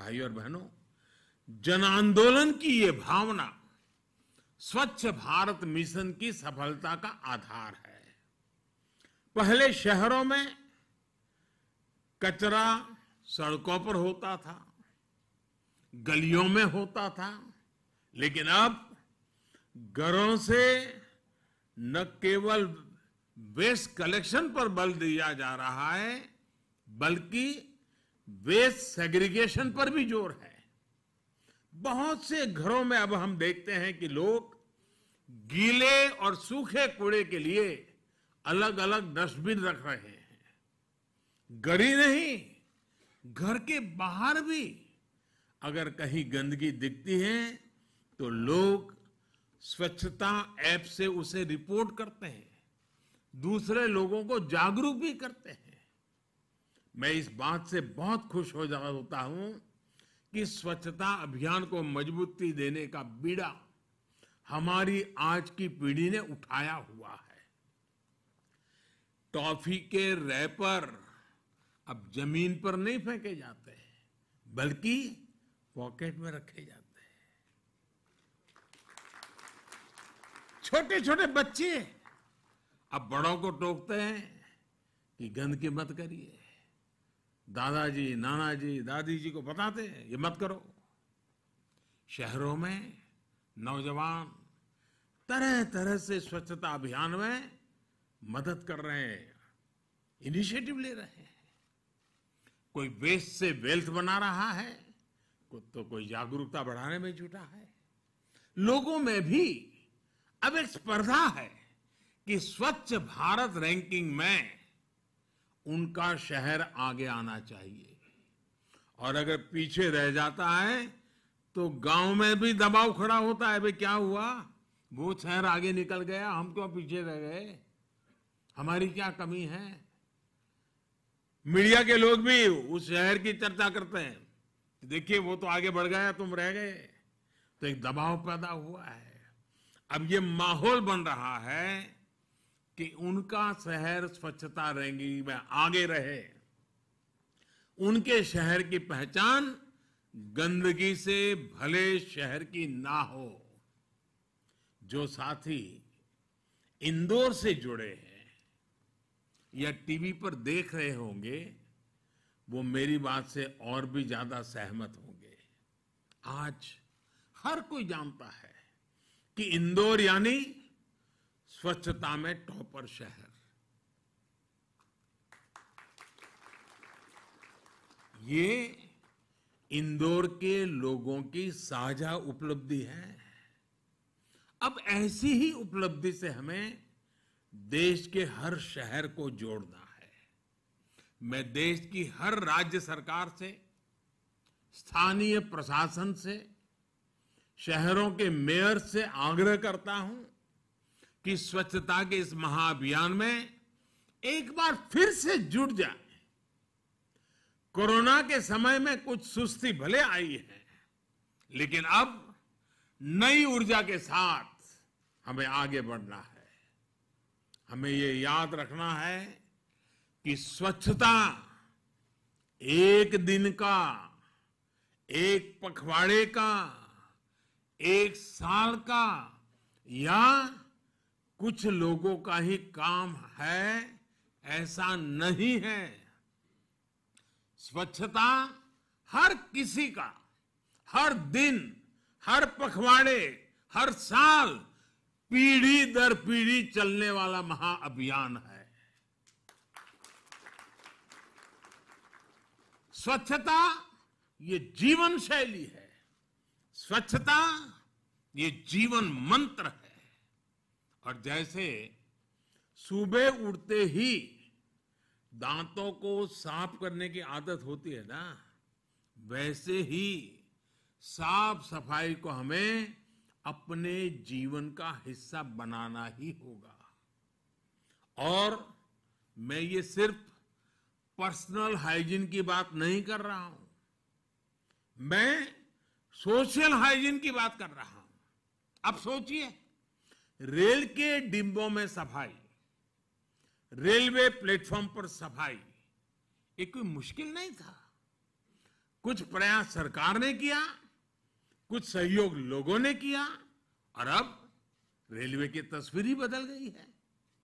भाइयों और बहनों जन आंदोलन की ये भावना स्वच्छ भारत मिशन की सफलता का आधार है पहले शहरों में कचरा सड़कों पर होता था गलियों में होता था लेकिन अब घरों से न केवल वेस्ट कलेक्शन पर बल दिया जा रहा है बल्कि वेस्ट सेग्रीगेशन पर भी जोर है बहुत से घरों में अब हम देखते हैं कि लोग गीले और सूखे कूड़े के लिए अलग अलग डस्टबिन रख रहे हैं गरी नहीं घर के बाहर भी अगर कहीं गंदगी दिखती है तो लोग स्वच्छता ऐप से उसे रिपोर्ट करते हैं दूसरे लोगों को जागरूक भी करते हैं मैं इस बात से बहुत खुश हो जा होता हूं कि स्वच्छता अभियान को मजबूती देने का बीड़ा हमारी आज की पीढ़ी ने उठाया हुआ है टॉफी के रैपर अब जमीन पर नहीं फेंके जाते हैं बल्कि पॉकेट में रखे जाते हैं छोटे छोटे बच्चे अब बड़ों को टोकते हैं कि गंदगी मत करिए दादाजी नानाजी दादी जी को बताते हैं ये मत करो शहरों में नौजवान तरह तरह से स्वच्छता अभियान में मदद कर रहे हैं इनिशिएटिव ले रहे हैं कोई वेस्ट से वेल्थ बना रहा है तो कोई जागरूकता बढ़ाने में जुटा है लोगों में भी अब एक स्पर्धा है कि स्वच्छ भारत रैंकिंग में उनका शहर आगे आना चाहिए और अगर पीछे रह जाता है तो गांव में भी दबाव खड़ा होता है भाई क्या हुआ वो शहर आगे निकल गया हम क्यों पीछे रह गए हमारी क्या कमी है मीडिया के लोग भी उस शहर की चर्चा करते हैं देखिए वो तो आगे बढ़ गया तुम रह गए तो एक दबाव पैदा हुआ है अब ये माहौल बन रहा है कि उनका शहर स्वच्छता रैंकिंग में आगे रहे उनके शहर की पहचान गंदगी से भले शहर की ना हो जो साथी इंदौर से जुड़े हैं या टीवी पर देख रहे होंगे वो मेरी बात से और भी ज्यादा सहमत होंगे आज हर कोई जानता है कि इंदौर यानी स्वच्छता में टॉपर शहर ये इंदौर के लोगों की साझा उपलब्धि है अब ऐसी ही उपलब्धि से हमें देश के हर शहर को जोड़ना है मैं देश की हर राज्य सरकार से स्थानीय प्रशासन से शहरों के मेयर से आग्रह करता हूं कि स्वच्छता के इस महाअभियान में एक बार फिर से जुट जाए कोरोना के समय में कुछ सुस्ती भले आई है लेकिन अब नई ऊर्जा के साथ हमें आगे बढ़ना है हमें ये याद रखना है कि स्वच्छता एक दिन का एक पखवाड़े का एक साल का या कुछ लोगों का ही काम है ऐसा नहीं है स्वच्छता हर किसी का हर दिन हर पखवाड़े हर साल पीढ़ी दर पीढ़ी चलने वाला महाअभियान है स्वच्छता ये जीवन शैली है स्वच्छता ये जीवन मंत्र है और जैसे सुबह उठते ही दांतों को साफ करने की आदत होती है ना वैसे ही साफ सफाई को हमें अपने जीवन का हिस्सा बनाना ही होगा और मैं ये सिर्फ पर्सनल हाइजीन की बात नहीं कर रहा हूं मैं सोशल हाइजीन की बात कर रहा हूं अब सोचिए रेल के डिब्बों में सफाई रेलवे प्लेटफॉर्म पर सफाई ये कोई मुश्किल नहीं था कुछ प्रयास सरकार ने किया कुछ सहयोग लोगों ने किया और अब रेलवे की तस्वीर ही बदल गई है